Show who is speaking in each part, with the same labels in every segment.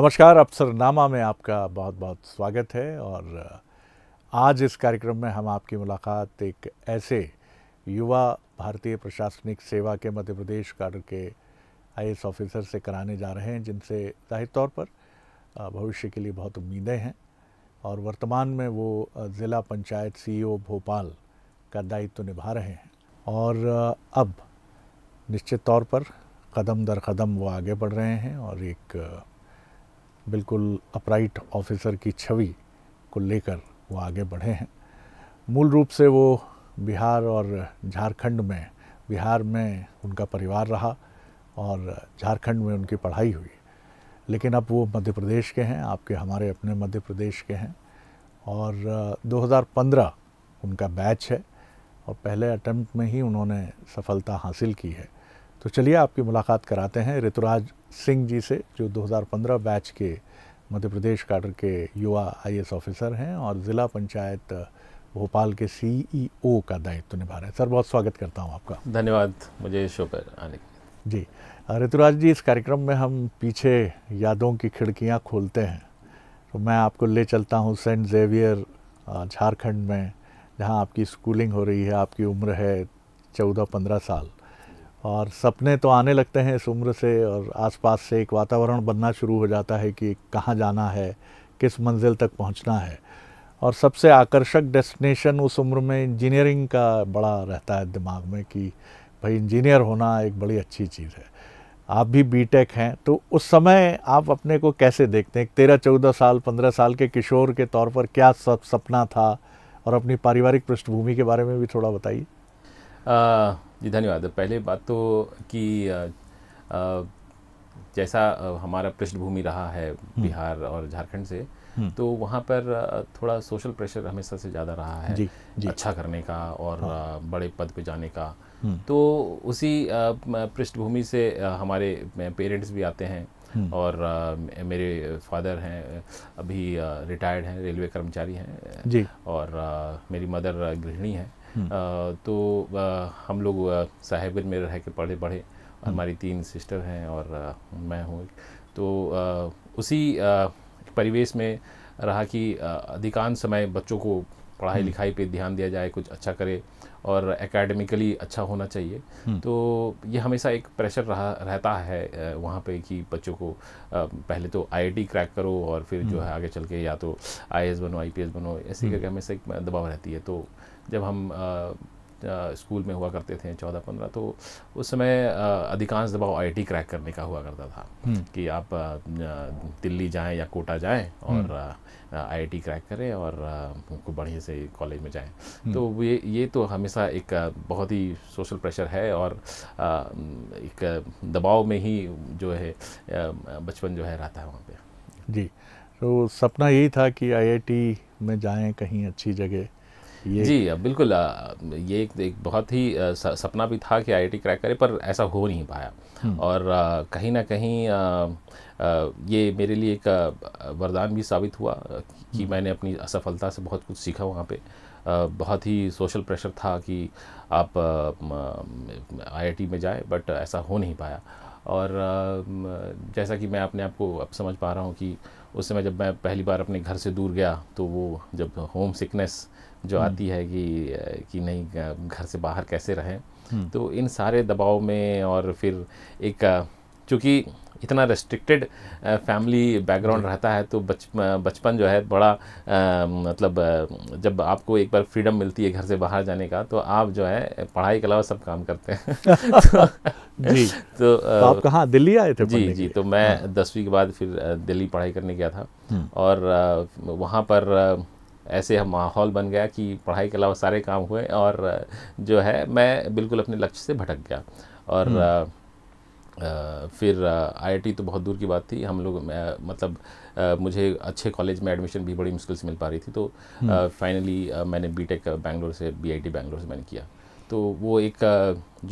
Speaker 1: नमस्कार अफसरनामा में आपका बहुत बहुत स्वागत है और आज इस कार्यक्रम में हम आपकी मुलाकात एक ऐसे युवा भारतीय प्रशासनिक सेवा के मध्य प्रदेश कार्ड के आई ऑफिसर से कराने जा रहे हैं जिनसे जाहिर तौर पर भविष्य के लिए बहुत उम्मीदें हैं और वर्तमान में वो ज़िला पंचायत सीईओ e भोपाल का दायित्व तो निभा रहे हैं और अब निश्चित तौर पर कदम दर कदम वो आगे बढ़ रहे हैं और एक बिल्कुल अपराइट ऑफिसर की छवि को लेकर वो आगे बढ़े हैं मूल रूप से वो बिहार और झारखंड में बिहार में उनका परिवार रहा और झारखंड में उनकी पढ़ाई हुई लेकिन अब वो मध्य प्रदेश के हैं आपके हमारे अपने मध्य प्रदेश के हैं और 2015 उनका बैच है और पहले अटैम्प्ट में ही उन्होंने सफलता हासिल की है तो चलिए आपकी मुलाकात कराते हैं ऋतुराज सिंह जी से जो 2015 बैच के मध्य प्रदेश काडर के युवा आईएएस ऑफिसर हैं और ज़िला पंचायत भोपाल के सीईओ का दायित्व तो निभा रहे हैं सर बहुत स्वागत करता हूं
Speaker 2: आपका धन्यवाद मुझे इस शो पर आने
Speaker 1: के जी ऋतुराज जी इस कार्यक्रम में हम पीछे यादों की खिड़कियां खोलते हैं तो मैं आपको ले चलता हूं सेंट जेवियर झारखंड में जहां आपकी स्कूलिंग हो रही है आपकी उम्र है चौदह पंद्रह साल और सपने तो आने लगते हैं इस उम्र से और आसपास से एक वातावरण बनना शुरू हो जाता है कि कहाँ जाना है किस मंजिल तक पहुँचना है और सबसे आकर्षक डेस्टिनेशन उस उम्र में इंजीनियरिंग का बड़ा रहता है दिमाग में कि भाई इंजीनियर होना एक बड़ी अच्छी चीज़ है आप भी बीटेक हैं तो उस समय आप अपने को कैसे देखते हैं तेरह चौदह साल पंद्रह साल के किशोर के तौर पर क्या सब सपना था और अपनी पारिवारिक पृष्ठभूमि के बारे में भी थोड़ा बताइए
Speaker 2: जी धन्यवाद पहले बात तो कि जैसा हमारा पृष्ठभूमि रहा है हम्म। बिहार और झारखंड से हम्म। तो वहाँ पर थोड़ा सोशल प्रेशर हमेशा से ज़्यादा रहा है जी, जी। अच्छा करने का और हाँ। बड़े पद पे जाने का हम्म। तो उसी पृष्ठभूमि से हमारे पेरेंट्स भी आते हैं और मेरे फादर हैं अभी रिटायर्ड हैं रेलवे कर्मचारी हैं जी और मेरी मदर गृहिणी हैं हम्म। तो हम लोग साहेबगंज में रह के पढ़े पढ़े हम्म। हमारी तीन सिस्टर हैं और मैं हूँ तो उसी परिवेश में रहा कि अधिकांश समय बच्चों को पढ़ाई हम्म। लिखाई पे ध्यान दिया जाए कुछ अच्छा करे और एकेडमिकली अच्छा होना चाहिए तो ये हमेशा एक प्रेशर रहा रहता है वहाँ पे कि बच्चों को पहले तो आईआईटी क्रैक करो और फिर जो है आगे चल के या तो आईएएस बनो आईपीएस बनो ऐसी करके हमेशा एक दबाव रहती है तो जब हम स्कूल में हुआ करते थे चौदह पंद्रह तो उस समय अधिकांश दबाव आईटी क्रैक करने का हुआ करता था हम्म। कि आप दिल्ली जाएं या कोटा जाएं और हम्म। आईटी क्रैक करें और उनको बढ़िया से कॉलेज में जाएं हम्म। तो ये ये तो हमेशा एक बहुत ही सोशल प्रेशर है और एक दबाव में ही जो है बचपन जो है रहता है वहाँ
Speaker 1: पर जी तो सपना यही था कि आईआईटी में जाएं कहीं अच्छी जगह ये
Speaker 2: जी बिल्कुल ये एक, एक बहुत ही सपना भी था कि आईआईटी क्रैक करे पर ऐसा हो नहीं पाया हम्म। और कहीं ना कहीं ये मेरे लिए एक वरदान भी साबित हुआ कि हम्म। मैंने अपनी असफलता से बहुत कुछ सीखा वहाँ पे बहुत ही सोशल प्रेशर था कि आप आईआईटी में जाए बट ऐसा हो नहीं पाया और जैसा कि मैं अपने आप को अब समझ पा रहा हूँ कि उस समय जब मैं पहली बार अपने घर से दूर गया तो वो जब होम सिकनेस जो हम्म। आती है कि कि नहीं घर से बाहर कैसे रहें हम्म। तो इन सारे दबाव में और फिर एक चूँकि इतना रेस्ट्रिक्टेड फैमिली बैकग्राउंड रहता है तो बच बचपन जो है बड़ा आ, मतलब जब आपको एक बार फ्रीडम मिलती है घर से बाहर जाने का तो आप जो है पढ़ाई के अलावा सब काम करते हैं तो, जी तो, तो आप कहाँ दिल्ली आए थे जी जी तो मैं हाँ। दसवीं के बाद फिर दिल्ली पढ़ाई करने गया था हम्म। और वहाँ पर ऐसे हम माहौल बन गया कि पढ़ाई के अलावा सारे काम हुए और जो है मैं बिल्कुल अपने लक्ष्य से भटक गया और आ, हम्म। फिर आईआईटी तो बहुत दूर की बात थी हम लोग मतलब आ, मुझे अच्छे कॉलेज में एडमिशन भी बड़ी मुश्किल से मिल पा रही थी तो फाइनली हम्म। मैंने बीटेक बैंगलोर से बीआईटी बैंगलोर से मैंने किया तो वो एक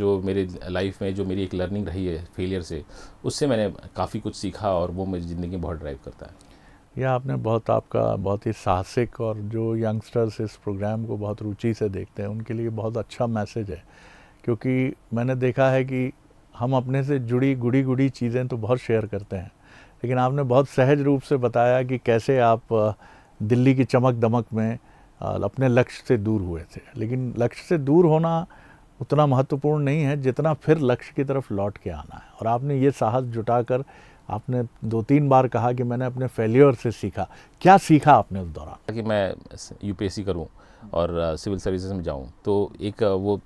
Speaker 2: जो मेरे लाइफ में जो मेरी एक लर्निंग रही है फेलियर से उससे मैंने काफ़ी कुछ सीखा और वो मेरी ज़िंदगी में बहुत ड्राइव करता है
Speaker 1: यह आपने बहुत आपका बहुत ही साहसिक और जो यंगस्टर्स इस प्रोग्राम को बहुत रुचि से देखते हैं उनके लिए बहुत अच्छा मैसेज है क्योंकि मैंने देखा है कि हम अपने से जुड़ी गुड़ी गुड़ी चीज़ें तो बहुत शेयर करते हैं लेकिन आपने बहुत सहज रूप से बताया कि कैसे आप दिल्ली की चमक दमक में अपने लक्ष्य से दूर हुए थे लेकिन लक्ष्य से दूर होना उतना महत्वपूर्ण नहीं है जितना फिर लक्ष्य की तरफ लौट के आना है और आपने ये साहस जुटाकर आपने दो तीन बार कहा कि मैंने अपने फेलियर से सीखा क्या सीखा आपने उस
Speaker 2: दौरान कि मैं यूपीएससी करूं और सिविल सर्विसेज में जाऊं तो एक वो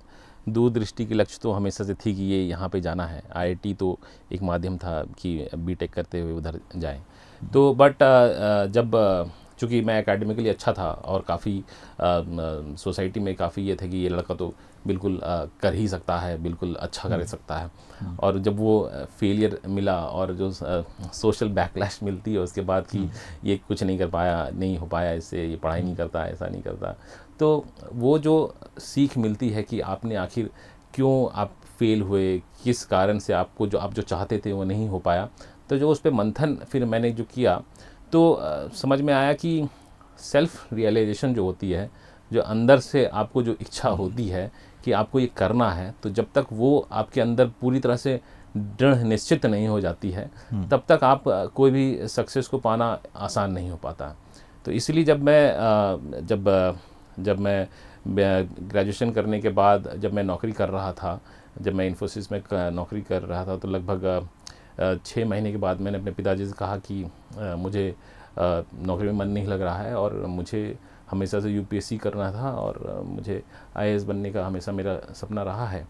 Speaker 2: दूरदृष्टि के लक्ष्य तो हमेशा से थी कि ये यहाँ पे जाना है आईआईटी तो एक माध्यम था कि बीटेक करते हुए उधर जाएं तो बट जब चूँकि मैं एकेडमिकली अच्छा था और काफ़ी सोसाइटी में काफ़ी ये था कि ये लड़का तो बिल्कुल आ, कर ही सकता है बिल्कुल अच्छा कर हम्म। सकता है हम्म। और जब वो फेलियर मिला और जो आ, सोशल बैकलैश मिलती है उसके बाद कि हम्म। ये कुछ नहीं कर पाया नहीं हो पाया इससे ये पढ़ाई नहीं करता ऐसा नहीं करता तो वो जो सीख मिलती है कि आपने आखिर क्यों आप फेल हुए किस कारण से आपको जो आप जो चाहते थे वो नहीं हो पाया तो जो उस पर मंथन फिर मैंने जो किया तो आ, समझ में आया कि सेल्फ़ रियलाइजेशन जो होती है जो अंदर से आपको जो इच्छा होती है कि आपको ये करना है तो जब तक वो आपके अंदर पूरी तरह से दृढ़ निश्चित नहीं हो जाती है हम्म। तब तक आप कोई भी सक्सेस को पाना आसान नहीं हो पाता तो इसलिए जब मैं जब जब मैं ग्रेजुएशन करने के बाद जब मैं नौकरी कर रहा था जब मैं इन्फोसिस में नौकरी कर रहा था तो लगभग छः महीने के बाद मैंने अपने पिताजी से कहा कि मुझे नौकरी में मन नहीं लग रहा है और मुझे हमेशा से यूपीएससी करना था और मुझे आई बनने का हमेशा मेरा सपना रहा है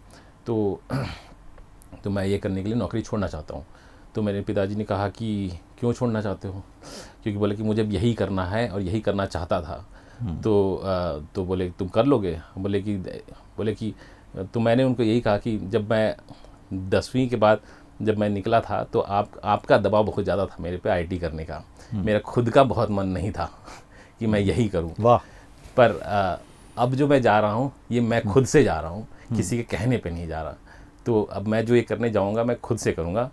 Speaker 2: तो तो मैं ये करने के लिए नौकरी छोड़ना चाहता हूँ तो मेरे पिताजी ने कहा कि क्यों छोड़ना चाहते हो क्योंकि बोले कि मुझे अब यही करना है और यही करना चाहता था हम्म। तो आ, तो बोले तुम कर लोगे बोले कि बोले कि तो मैंने उनको यही कहा कि जब मैं दसवीं के बाद जब मैं निकला था तो आप आपका दबाव बहुत ज़्यादा था मेरे पे आईटी करने का हम्म। मेरा खुद का बहुत मन नहीं था कि मैं यही करूँ वाह पर आ, अब जो मैं जा रहा हूँ ये मैं खुद से जा रहा हूँ हम्म। किसी के कहने पे नहीं जा रहा तो अब मैं जो ये करने जाऊँगा मैं खुद से करूँगा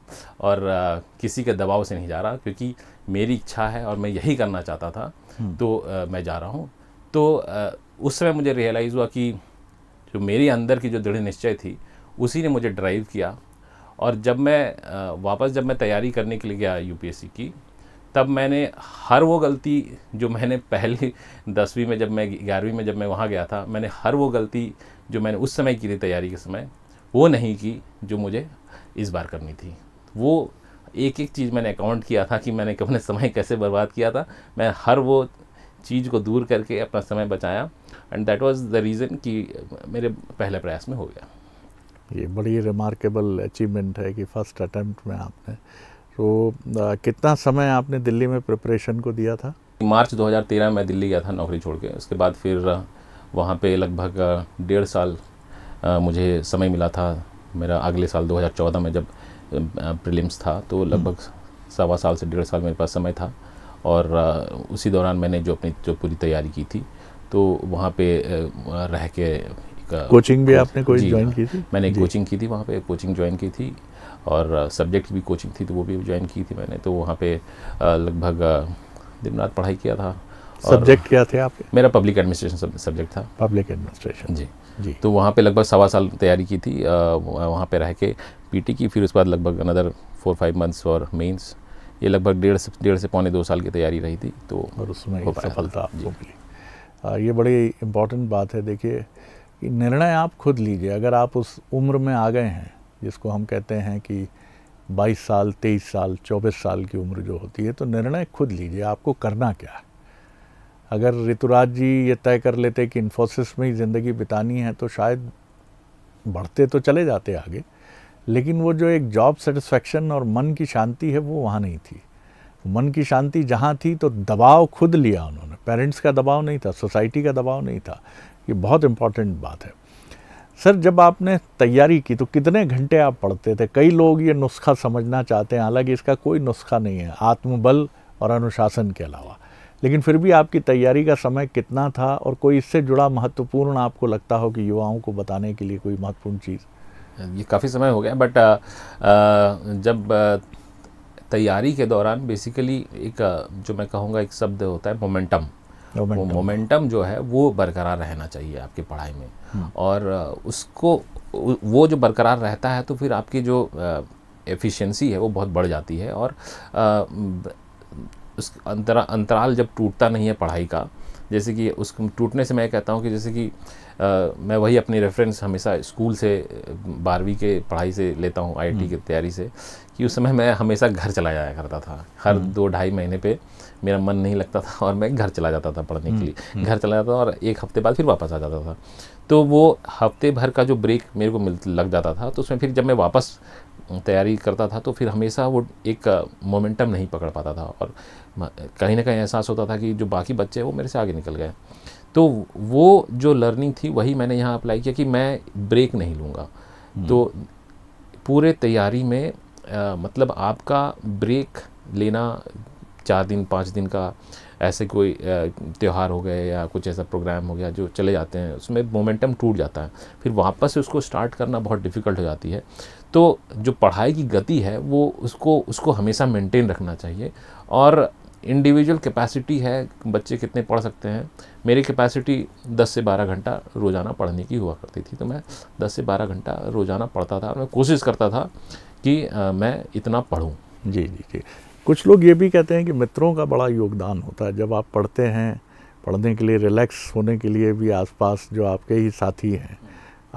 Speaker 2: और आ, किसी के दबाव से नहीं जा रहा क्योंकि मेरी इच्छा है और मैं यही करना चाहता था हम्म। तो आ, मैं जा रहा हूँ तो आ, उस समय मुझे रियलाइज़ हुआ कि जो मेरे अंदर की जो दृढ़ निश्चय थी उसी ने मुझे ड्राइव किया और जब मैं वापस जब मैं तैयारी करने के लिए गया यूपीएससी की तब मैंने हर वो गलती जो मैंने पहले दसवीं में जब मैं ग्यारहवीं में जब मैं वहाँ गया था मैंने हर वो गलती जो मैंने उस समय की थी तैयारी के समय वो नहीं की जो मुझे इस बार करनी थी वो एक एक चीज़ मैंने अकाउंट किया था कि मैंने अपने समय कैसे बर्बाद किया था मैं हर वो चीज़ को दूर करके अपना समय बचाया and that was the reason कि मेरे पहले प्रयास में हो गया
Speaker 1: ये बड़ी रिमार्केबल अचीवमेंट है कि फ़र्स्ट अटैम्प्ट में आपने तो आ, कितना समय आपने दिल्ली में प्रिपरेशन को दिया था
Speaker 2: मार्च 2013 में मैं दिल्ली गया था नौकरी छोड़ के उसके बाद फिर वहाँ पे लगभग डेढ़ साल आ, मुझे समय मिला था मेरा अगले साल 2014 में जब प्रीलिम्स था तो हम्म। लगभग सवा साल से डेढ़ साल मेरे पास समय था और आ, उसी दौरान मैंने जो अपनी जो पूरी तैयारी की थी तो वहाँ पे रह के कोचिंग भी आपने कोई ज्वाइन की थी मैंने कोचिंग की थी वहाँ पे कोचिंग ज्वाइन की थी और सब्जेक्ट भी कोचिंग थी तो वो भी ज्वाइन की थी मैंने तो वहाँ पे लगभग दिन रात पढ़ाई किया था सब्जेक्ट क्या थे आपके मेरा पब्लिक एडमिनिस्ट्रेशन सब्जेक्ट था पब्लिक एडमिनिस्ट्रेशन जी जी तो वहाँ पे लगभग सवा साल तैयारी की थी वहाँ पे रह के पी की फिर उसके बाद लगभग अनदर फोर फाइव मंथ्स और मेन्स ये लगभग डेढ़ से डेढ़ से पौने दो साल की तैयारी
Speaker 1: रही थी तो और उसमें सफलता आपको मिली ये बड़ी इम्पोर्टेंट बात है देखिए निर्णय आप खुद लीजिए अगर आप उस उम्र में आ गए हैं जिसको हम कहते हैं कि 22 साल 23 साल 24 साल की उम्र जो होती है तो निर्णय खुद लीजिए आपको करना क्या है अगर ऋतुराज जी ये तय कर लेते कि इन्फोसिस में ही ज़िंदगी बितानी है तो शायद बढ़ते तो चले जाते आगे लेकिन वो जो एक जॉब सेटिस्फेक्शन और मन की शांति है वो वहाँ नहीं थी मन की शांति जहाँ थी तो दबाव खुद लिया उन्होंने पेरेंट्स का दबाव नहीं था सोसाइटी का दबाव नहीं था ये बहुत इम्पॉर्टेंट बात है सर जब आपने तैयारी की तो कितने घंटे आप पढ़ते थे कई लोग ये नुस्खा समझना चाहते हैं हालांकि इसका कोई नुस्खा नहीं है आत्मबल और अनुशासन के अलावा लेकिन फिर भी आपकी तैयारी का समय कितना था और कोई इससे जुड़ा महत्वपूर्ण आपको लगता हो कि युवाओं को बताने के लिए कोई महत्वपूर्ण चीज़ ये काफ़ी समय हो गया बट आ, आ,
Speaker 2: जब तैयारी के दौरान बेसिकली एक जो मैं कहूँगा एक शब्द होता है मोमेंटम वो मोमेंटम जो है वो बरकरार रहना चाहिए आपकी पढ़ाई में हम्म। और उसको वो जो बरकरार रहता है तो फिर आपकी जो एफिशिएंसी है वो बहुत बढ़ जाती है और उस अंतरा अंतराल जब टूटता नहीं है पढ़ाई का जैसे कि उस टूटने से मैं कहता हूँ कि जैसे कि आ, मैं वही अपनी रेफरेंस हमेशा स्कूल से बारहवीं के पढ़ाई से लेता हूँ आईआईटी हम्म। की तैयारी से कि उस समय मैं हमेशा घर चला जाया करता था हर हम्म। दो ढाई महीने पे मेरा मन नहीं लगता था और मैं घर चला जाता था पढ़ने के हम्म, लिए घर चला जाता था और एक हफ्ते बाद फिर वापस आ जाता था तो वो हफ्ते भर का जो ब्रेक मेरे को मिल लग जाता था तो उसमें फिर जब मैं वापस तैयारी करता था तो फिर हमेशा वो एक मोमेंटम नहीं पकड़ पाता था और कहीं ना कहीं एहसास होता था कि जो बाकी बच्चे हैं वो मेरे से आगे निकल गए तो वो जो लर्निंग थी वही मैंने यहाँ अप्लाई किया कि मैं ब्रेक नहीं लूँगा हम्म। तो पूरे तैयारी में आ, मतलब आपका ब्रेक लेना चार दिन पाँच दिन का ऐसे कोई त्यौहार हो गए या कुछ ऐसा प्रोग्राम हो गया जो चले जाते हैं उसमें मोमेंटम टूट जाता है फिर वापस से उसको स्टार्ट करना बहुत डिफ़िकल्ट हो जाती है तो जो पढ़ाई की गति है वो उसको उसको हमेशा मेंटेन रखना चाहिए और इंडिविजुअल कैपेसिटी है बच्चे कितने पढ़ सकते हैं मेरी कैपेसिटी 10 से 12 घंटा रोज़ाना पढ़ने की हुआ करती थी तो मैं 10 से 12 घंटा रोज़ाना पढ़ता था और मैं कोशिश करता था कि आ, मैं इतना पढ़ूँ जी जी जी
Speaker 1: कुछ लोग ये भी कहते हैं कि मित्रों का बड़ा योगदान होता है जब आप पढ़ते हैं पढ़ने के लिए रिलैक्स होने के लिए भी आसपास जो आपके ही साथी हैं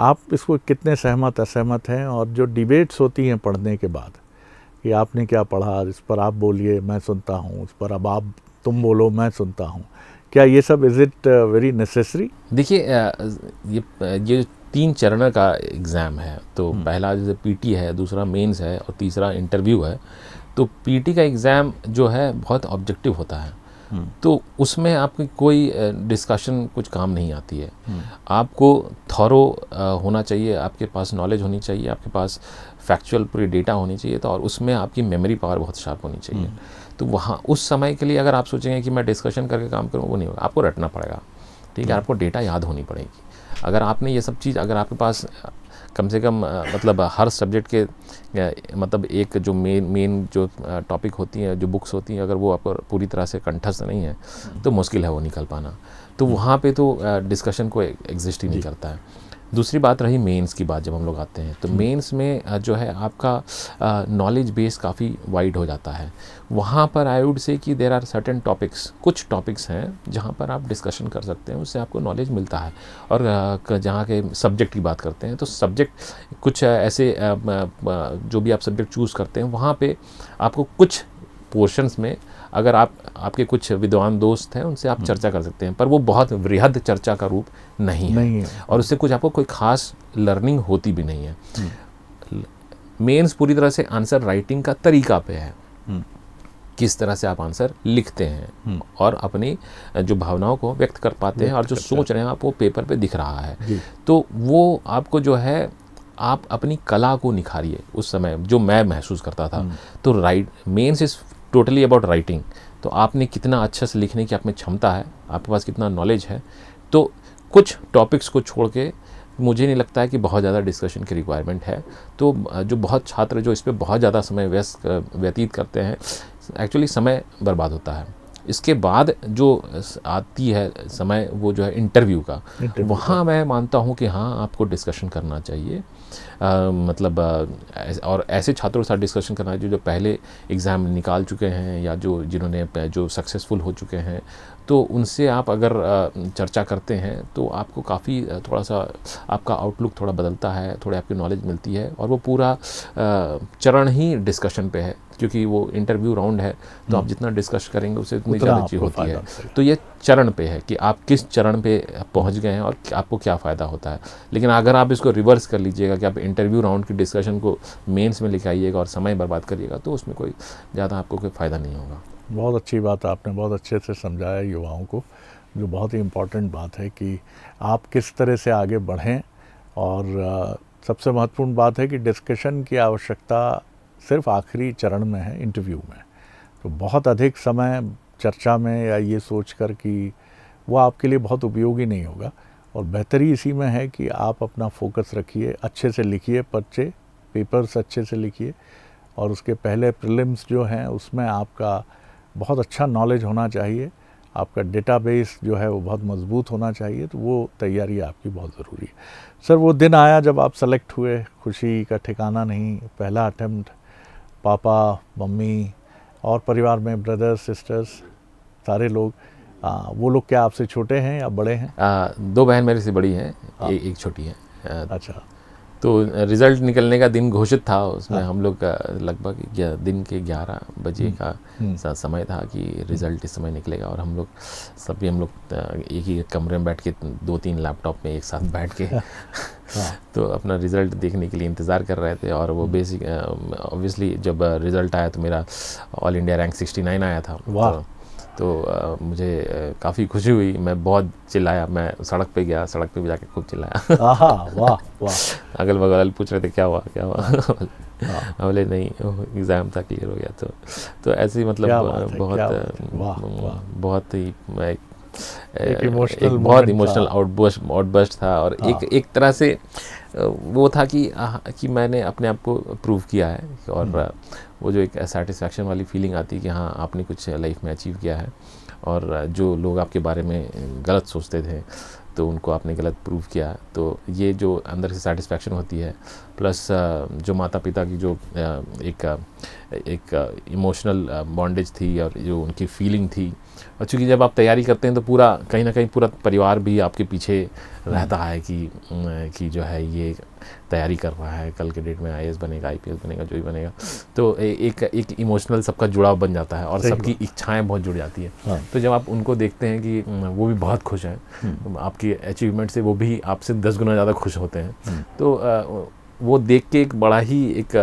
Speaker 1: आप इसको कितने सहमत असहमत हैं और जो डिबेट्स होती हैं पढ़ने के बाद कि आपने क्या पढ़ा इस पर आप बोलिए मैं सुनता हूँ इस पर अब आप तुम बोलो मैं सुनता हूँ क्या ये सब इज़ इट वेरी नेसेसरी देखिए
Speaker 2: ये ये तीन चरण का एग्ज़ाम है तो हम्म। पहला जैसे पीटी है दूसरा मेंस है और तीसरा इंटरव्यू है तो पीटी का एग्ज़ाम जो है बहुत ऑब्जेक्टिव होता है हम्म। तो उसमें आपकी कोई डिस्कशन कुछ काम नहीं आती है हम्म। आपको थॉरो होना चाहिए आपके पास नॉलेज होनी चाहिए आपके पास फैक्चुअल पूरी डेटा होनी चाहिए तो और उसमें आपकी मेमोरी पावर बहुत शार्प होनी चाहिए हम्म। तो वहाँ उस समय के लिए अगर आप सोचेंगे कि मैं डिस्कशन करके काम करूँ वो नहीं होगा आपको रटना पड़ेगा ठीक है आपको डेटा याद होनी पड़ेगी अगर आपने ये सब चीज़ अगर आपके पास कम से कम मतलब हर सब्जेक्ट के मतलब एक जो मेन मेन जो टॉपिक होती हैं जो बुक्स होती हैं अगर वो आपको पूरी तरह से कंठस्थ नहीं है तो मुश्किल है वो निकल पाना तो वहाँ पे तो डिस्कशन को एग्जिस्ट ही नहीं करता है दूसरी बात रही मेंस की बात जब हम लोग आते हैं तो मेंस हम्म। में जो है आपका नॉलेज बेस काफ़ी वाइड हो जाता है वहाँ पर आई वुड से कि देर आर सर्टन टॉपिक्स कुछ टॉपिक्स हैं जहाँ पर आप डिस्कशन कर सकते हैं उससे आपको नॉलेज मिलता है और जहाँ के सब्जेक्ट की बात करते हैं तो सब्जेक्ट कुछ ऐसे जो भी आप सब्जेक्ट चूज़ करते हैं वहाँ पर आपको कुछ पोर्शंस में अगर आप आपके कुछ विद्वान दोस्त हैं उनसे आप हम्म। चर्चा कर सकते हैं पर वो बहुत वृहद चर्चा का रूप नहीं है, नहीं है। और उससे कुछ आपको कोई खास लर्निंग होती भी नहीं है हम्म। मेंस पूरी तरह से आंसर राइटिंग का तरीका पे है हम्म। किस तरह से आप आंसर लिखते हैं और अपनी जो भावनाओं को व्यक्त कर पाते हैं और जो सोच रहे हैं आप वो पेपर पे दिख रहा है तो वो आपको जो है आप अपनी कला को निखारिए उस समय जो मैं महसूस करता था तो right mains is totally about writing तो आपने कितना अच्छे से लिखने की आप में क्षमता है आपके पास कितना नॉलेज है तो कुछ टॉपिक्स को छोड़ के मुझे नहीं लगता है कि बहुत ज़्यादा डिस्कशन की रिक्वायरमेंट है तो जो बहुत छात्र जो इस पर बहुत ज़्यादा समय व्यस्त व्यतीत करते हैं एक्चुअली समय बर्बाद होता है इसके बाद जो आती है समय वो जो है इंटरव्यू का वहाँ मैं मानता हूँ कि हाँ आपको डिस्कशन करना चाहिए मतलब और ऐसे छात्रों के साथ डिस्कशन करना चाहिए जो पहले एग्ज़ाम निकाल चुके हैं या जो जिन्होंने जो सक्सेसफुल हो चुके हैं तो उनसे आप अगर चर्चा करते हैं तो आपको काफ़ी थोड़ा सा आपका आउटलुक थोड़ा बदलता है थोड़ी आपकी नॉलेज मिलती है और वो पूरा चरण ही डिस्कशन पे है क्योंकि वो इंटरव्यू राउंड है तो आप हम्म। जितना डिस्कस करेंगे उसे उतनी ज़्यादा चीज होती है तो ये चरण पे है कि आप किस चरण पे पहुंच गए हैं और आपको क्या फ़ायदा होता है लेकिन अगर आप इसको रिवर्स कर लीजिएगा कि आप इंटरव्यू राउंड की डिस्कशन को मेंस में लिखाइएगा और समय बर्बाद करिएगा तो उसमें कोई ज़्यादा आपको कोई फ़ायदा नहीं होगा
Speaker 1: बहुत अच्छी बात आपने बहुत अच्छे से समझाया युवाओं को जो बहुत ही इम्पॉर्टेंट बात है कि आप किस तरह से आगे बढ़ें और सबसे महत्वपूर्ण बात है कि डिस्कशन की आवश्यकता सिर्फ आखिरी चरण में है इंटरव्यू में तो बहुत अधिक समय चर्चा में या ये सोच कर कि वो आपके लिए बहुत उपयोगी नहीं होगा और बेहतरी इसी में है कि आप अपना फोकस रखिए अच्छे से लिखिए पर्चे पेपर्स अच्छे से लिखिए और उसके पहले प्रिलिम्स जो हैं उसमें आपका बहुत अच्छा नॉलेज होना चाहिए आपका डेटाबेस जो है वो बहुत मजबूत होना चाहिए तो वो तैयारी आपकी बहुत ज़रूरी है सर वो दिन आया जब आप सेलेक्ट हुए खुशी का ठिकाना नहीं पहला अटैम्प्ट पापा मम्मी और परिवार में ब्रदर्स सिस्टर्स सारे लोग आ, वो लोग क्या आपसे छोटे हैं या बड़े हैं
Speaker 2: आ, दो बहन मेरे से बड़ी हैं हाँ। एक छोटी है आ, अच्छा तो रिज़ल्ट निकलने का दिन घोषित था उसमें हाँ। हम लोग का लगभग दिन के 11 बजे हम्म, का हम्म। समय था कि रिज़ल्ट इस समय निकलेगा और हम लोग सभी हम लोग एक ही कमरे में बैठ के दो तीन लैपटॉप में एक साथ बैठ के हाँ। तो अपना रिज़ल्ट देखने के लिए इंतज़ार कर रहे थे और वो हम्म। बेसिक ऑब्वियसली जब रिज़ल्ट आया तो मेरा ऑल इंडिया रैंक सिक्सटी आया था वाह तो तो आ, मुझे काफ़ी खुशी हुई मैं बहुत चिल्लाया मैं सड़क पे गया सड़क पे भी जाके खूब चिल्लाया वाह वाह अगल बगल पूछ रहे थे क्या हुआ क्या हुआ हाँ। बोले नहीं एग्ज़ाम था क्लियर हो गया तो तो ऐसे ही मतलब बहुत बहुत, ही एक एक बहुत इमोशनल आउटबस्ट आउटबर्स्ट था और एक हाँ। एक तरह से वो था कि कि मैंने अपने आप को प्रूव किया है और हम्म। वो जो एक सेटिस्फैक्शन वाली फीलिंग आती है कि हाँ आपने कुछ लाइफ में अचीव किया है और जो लोग आपके बारे में गलत सोचते थे तो उनको आपने गलत प्रूव किया तो ये जो अंदर से सेटिस्फैक्शन होती है प्लस जो माता पिता की जो एक एक इमोशनल बॉन्डेज थी और जो उनकी फीलिंग थी और चूँकि जब आप तैयारी करते हैं तो पूरा कहीं ना कहीं पूरा परिवार भी आपके पीछे हम्म। रहता है कि कि जो है ये तैयारी कर रहा है कल के डेट में आई बनेगा आई बनेगा जो भी बनेगा तो ए, एक एक इमोशनल सबका जुड़ाव बन जाता है और सबकी इच्छाएं बहुत जुड़ जाती है हाँ। तो जब आप उनको देखते हैं कि वो भी बहुत खुश हैं हम्म। आपकी अचीवमेंट से वो भी आपसे दस गुना ज़्यादा खुश होते हैं हम्म। तो वो देख के एक बड़ा ही एक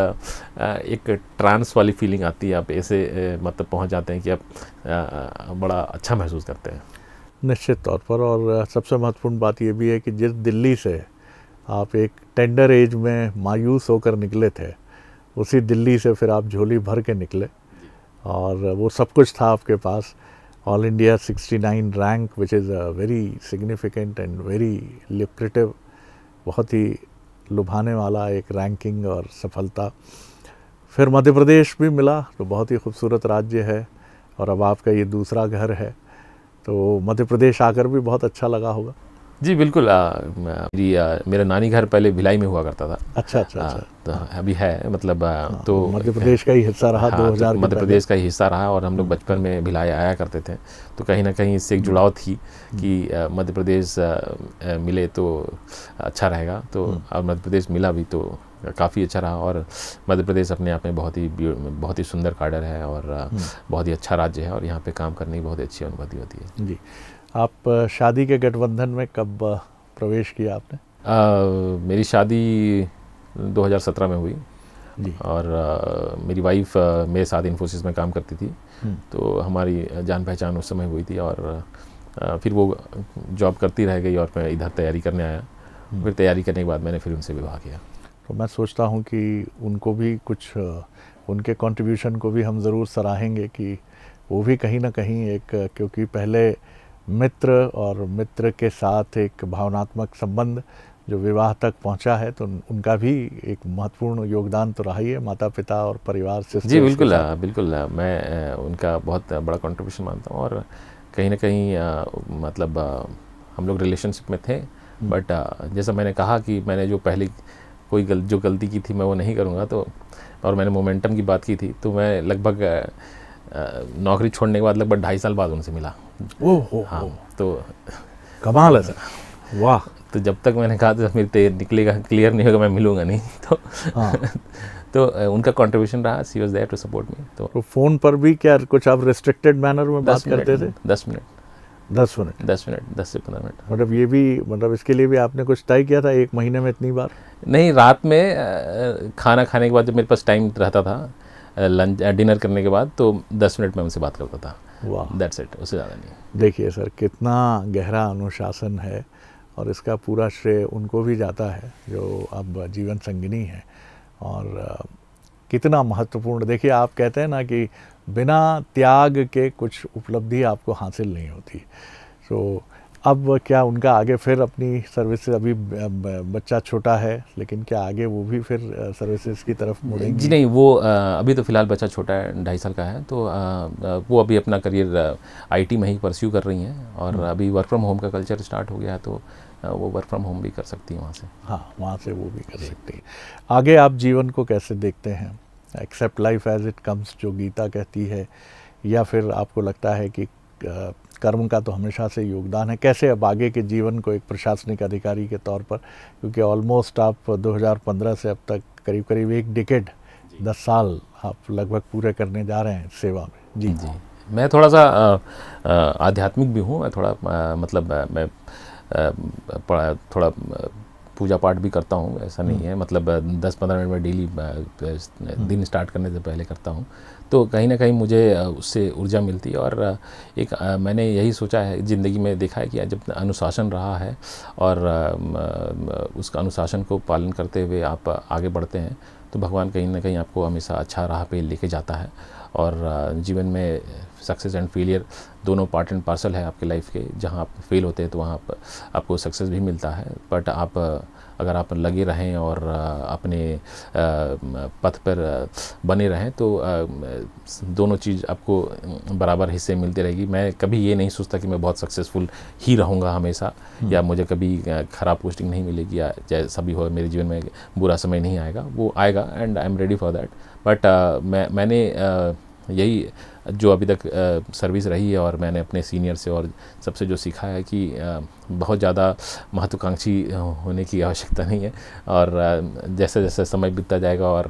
Speaker 2: एक ट्रांस वाली फीलिंग आती है आप ऐसे मतलब पहुंच जाते हैं कि आप
Speaker 1: बड़ा अच्छा महसूस करते हैं निश्चित तौर पर और सबसे महत्वपूर्ण बात यह भी है कि जिस दिल्ली से आप एक टेंडर एज में मायूस होकर निकले थे उसी दिल्ली से फिर आप झोली भर के निकले और वो सब कुछ था आपके पास all India 69 rank which is a very significant and very लिप्रेटिव बहुत ही लुभाने वाला एक रैंकिंग और सफलता फिर मध्य प्रदेश भी मिला तो बहुत ही खूबसूरत राज्य है और अब आपका ये दूसरा घर है तो मध्य प्रदेश आकर भी बहुत अच्छा लगा होगा
Speaker 2: जी बिल्कुल आ, मेरी आ, मेरा नानी घर पहले भिलाई में हुआ करता था
Speaker 1: अच्छा अच्छा, आ, अच्छा।
Speaker 2: तो अभी है मतलब आ, हाँ, तो मध्य प्रदेश का
Speaker 1: ही हिस्सा रहा हाँ, तो दो हजार मध्य प्रदेश का
Speaker 2: ही हिस्सा रहा और हम लोग बचपन में भिलाई आया करते थे तो कहीं ना कहीं इससे एक हम्म। जुड़ाव थी हम्म। कि मध्य प्रदेश मिले तो अच्छा रहेगा तो हम्म। अब मध्य प्रदेश मिला भी तो काफ़ी अच्छा रहा और मध्य प्रदेश अपने आप में बहुत ही बहुत ही सुंदर कार्डर है और बहुत ही अच्छा राज्य है और यहाँ पे काम करने की बहुत
Speaker 1: अच्छी अनुभूति होती है जी आप शादी के गठबंधन में कब प्रवेश किया आपने
Speaker 2: आ, मेरी शादी 2017 में हुई और आ, मेरी वाइफ आ, मेरे साथ इन्फोसिस में काम करती थी हम्म। तो हमारी जान पहचान उस समय हुई थी और आ, फिर वो जॉब करती रह गई और मैं इधर तैयारी करने आया हम्म। फिर तैयारी करने के बाद मैंने फिर उनसे विवाह किया
Speaker 1: तो मैं सोचता हूँ कि उनको भी कुछ उनके कंट्रीब्यूशन को भी हम ज़रूर सराहेंगे कि वो भी कहीं ना कहीं एक क्योंकि पहले मित्र और मित्र के साथ एक भावनात्मक संबंध जो विवाह तक पहुंचा है तो उनका भी एक महत्वपूर्ण योगदान तो रहा ही है माता पिता और परिवार से जी बिल्कुल
Speaker 2: बिल्कुल मैं उनका बहुत बड़ा कंट्रीब्यूशन मानता हूँ और कहीं ना कहीं आ, मतलब आ, हम लोग रिलेशनशिप में थे बट हम्म। जैसा मैंने कहा कि मैंने जो पहली कोई गल, जो गलती की थी मैं वो नहीं करूँगा तो और मैंने मोमेंटम की बात की थी तो मैं लगभग नौकरी छोड़ने के बाद लगभग ढाई साल बाद उनसे मिला
Speaker 1: ओ, ओ, हाँ ओ,
Speaker 2: तो कमाल है सर वाह तो जब तक मैंने कहा था मेरे निकलेगा क्लियर नहीं होगा मैं मिलूंगा नहीं तो हाँ। तो उनका कंट्रीब्यूशन रहा she was there to support me तो,
Speaker 1: तो फोन पर भी क्या कुछ आप रेस्ट्रिक्टेड मैनर में बात करते
Speaker 2: थे दस मिनट दस मिनट दस मिनट दस से पंद्रह मिनट
Speaker 1: मतलब ये भी मतलब इसके लिए भी आपने कुछ तय किया था एक महीने में इतनी बार
Speaker 2: नहीं रात में खाना खाने के बाद जब मेरे पास टाइम रहता था लंच डिनर uh, करने के बाद तो दस मिनट में उनसे बात करता था वाह दैट्स इट उससे
Speaker 1: ज़्यादा नहीं देखिए सर कितना गहरा अनुशासन है और इसका पूरा श्रेय उनको भी जाता है जो अब जीवन संगिनी है और कितना महत्वपूर्ण देखिए आप कहते हैं ना कि बिना त्याग के कुछ उपलब्धि आपको हासिल नहीं होती तो अब क्या उनका आगे फिर अपनी सर्विसेज अभी बच्चा छोटा है लेकिन क्या आगे वो भी फिर सर्विसेज की तरफ मुड़ेंगे जी नहीं
Speaker 2: वो अभी तो फिलहाल बच्चा छोटा है ढाई साल का है तो वो अभी अपना करियर आईटी में ही परस्यू कर रही हैं और हम्म। अभी वर्क फ्रॉम होम का कल्चर स्टार्ट हो गया है तो वो वर्क फ्रॉम होम भी कर
Speaker 1: सकती हैं वहाँ से हाँ वहाँ से वो भी कर सकती है आगे आप जीवन को कैसे देखते हैं accept life as it comes जो गीता कहती है या फिर आपको लगता है कि कर्म का तो हमेशा से योगदान है कैसे अब आगे के जीवन को एक प्रशासनिक अधिकारी के तौर पर क्योंकि ऑलमोस्ट आप 2015 से अब तक करीब करीब एक डिकेट दस साल आप लगभग पूरे करने जा रहे हैं सेवा में जी जी
Speaker 2: मैं थोड़ा सा आध्यात्मिक भी हूँ मैं थोड़ा आ, मतलब मैं आ, थोड़ा पूजा पाठ भी करता हूँ ऐसा नहीं हम्म। है मतलब दस पंद्रह मिनट में डेली दिन स्टार्ट करने से पहले करता हूँ तो कहीं ना कहीं मुझे उससे ऊर्जा मिलती है और एक मैंने यही सोचा है ज़िंदगी में देखा है कि जब अनुशासन रहा है और उस अनुशासन को पालन करते हुए आप आगे बढ़ते हैं तो भगवान कहीं ना कहीं आपको हमेशा अच्छा राह पे लेके जाता है और जीवन में सक्सेस एंड फेलियर दोनों पार्ट एंड पार्सल है आपके लाइफ के जहाँ आप फेल होते हैं तो वहाँ आप, आपको सक्सेस भी मिलता है बट आप अगर आप लगे रहें और अपने पथ पर बने रहें तो दोनों चीज़ आपको बराबर हिस्से मिलती रहेगी मैं कभी ये नहीं सोचता कि मैं बहुत सक्सेसफुल ही रहूँगा हमेशा हम्म। या मुझे कभी ख़राब पोस्टिंग नहीं मिलेगी या चाहे सभी हो मेरे जीवन में बुरा समय नहीं आएगा वो आएगा and I am ready for that but मैं मैंने uh, यही जो अभी तक सर्विस रही है और मैंने अपने सीनियर से और सबसे जो सीखा है कि बहुत ज़्यादा महत्वाकांक्षी होने की आवश्यकता नहीं है और जैसे जैसे समय बीतता जाएगा और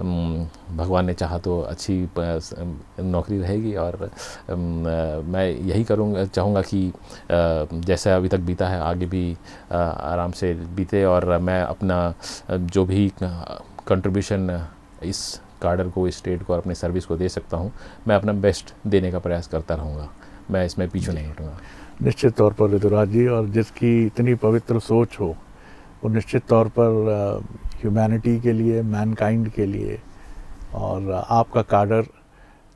Speaker 2: भगवान ने चाहा तो अच्छी नौकरी रहेगी और मैं यही करूँगा चाहूँगा कि जैसे अभी तक बीता है आगे भी आराम से बीते और मैं अपना जो भी कंट्रीब्यूशन इस कार्डर को स्टेट को और अपनी सर्विस को दे सकता हूँ मैं अपना बेस्ट देने का प्रयास करता रहूँगा मैं इसमें पीछे नहीं हटूँगा
Speaker 1: निश्चित तौर पर ऋतुराज जी और जिसकी इतनी पवित्र सोच हो वो निश्चित तौर पर ह्यूमैनिटी के लिए मैनकाइंड के लिए और आपका कार्डर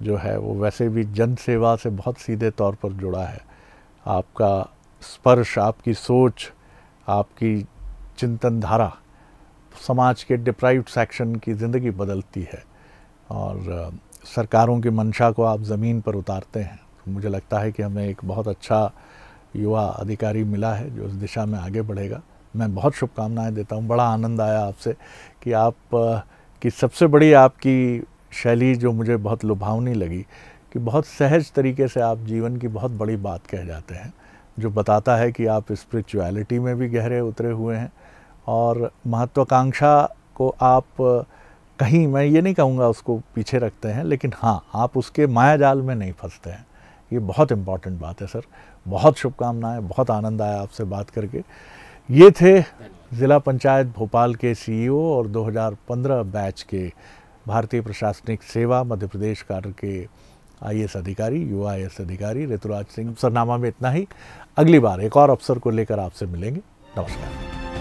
Speaker 1: जो है वो वैसे भी जन सेवा से बहुत सीधे तौर पर जुड़ा है आपका स्पर्श आपकी सोच आपकी चिंतन धारा समाज के डिप्राइव्ड सेक्शन की ज़िंदगी बदलती है और सरकारों की मंशा को आप ज़मीन पर उतारते हैं तो मुझे लगता है कि हमें एक बहुत अच्छा युवा अधिकारी मिला है जो इस दिशा में आगे बढ़ेगा मैं बहुत शुभकामनाएं देता हूँ बड़ा आनंद आया आपसे कि आप की सबसे बड़ी आपकी शैली जो मुझे बहुत लुभावनी लगी कि बहुत सहज तरीके से आप जीवन की बहुत बड़ी बात कह जाते हैं जो बताता है कि आप स्पिरिचुअलिटी में भी गहरे उतरे हुए हैं और महत्वाकांक्षा को आप कहीं मैं ये नहीं कहूँगा उसको पीछे रखते हैं लेकिन हाँ आप उसके माया जाल में नहीं फंसते हैं ये बहुत इम्पॉर्टेंट बात है सर बहुत शुभकामनाएं बहुत आनंद आया आपसे बात करके ये थे ज़िला पंचायत भोपाल के सीईओ e और 2015 बैच के भारतीय प्रशासनिक सेवा मध्य प्रदेश कार्य के आई अधिकारी यू आई अधिकारी ऋतुराज सिंह सरनामा में इतना ही अगली बार एक और अवसर को लेकर आपसे मिलेंगे नमस्कार